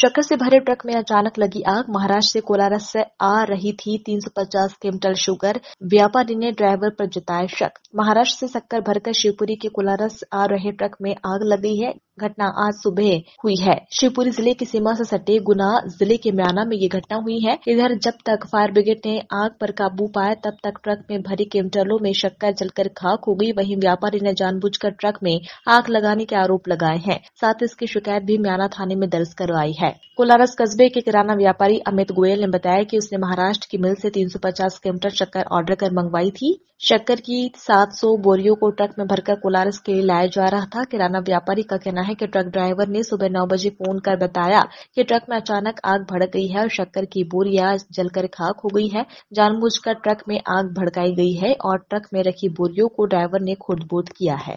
शक्कर से भरे ट्रक में अचानक लगी आग महाराष्ट्र से कोलारस से आ रही थी 350 क्विंटल शुगर व्यापारी ने ड्राइवर पर जताया शक महाराष्ट्र से शक्कर भरकर शिवपुरी के कोलारस आ रहे ट्रक में आग लगी है घटना आज सुबह हुई है शिवपुरी जिले की सीमा से सटे गुना जिले के म्याना में ये घटना हुई है इधर जब तक फायर ब्रिगेड ने आग पर काबू पाया तब तक ट्रक में भरी केमटलों में शक्कर जलकर खाक हो गई वहीं व्यापारी ने जानबूझकर ट्रक में आग लगाने के आरोप लगाए हैं साथ इसकी शिकायत भी म्याना थाने में दर्ज करवाई है कोलारस कस्बे के किराना व्यापारी अमित गोयल ने बताया कि उसने महाराष्ट्र की मिल से 350 क्विंटल शक्कर ऑर्डर कर मंगवाई थी शक्कर की 700 बोरियों को ट्रक में भरकर कोलारस के लिए लाया जा रहा था किराना व्यापारी का कहना है कि ट्रक ड्राइवर ने सुबह नौ बजे फोन कर बताया कि ट्रक में अचानक आग भड़क गई है और शक्कर की बोरियां जलकर खाक हो गई है जानबूझकर ट्रक में आग भड़काई गई है और ट्रक में रखी बोरियों को ड्राइवर ने खुद किया है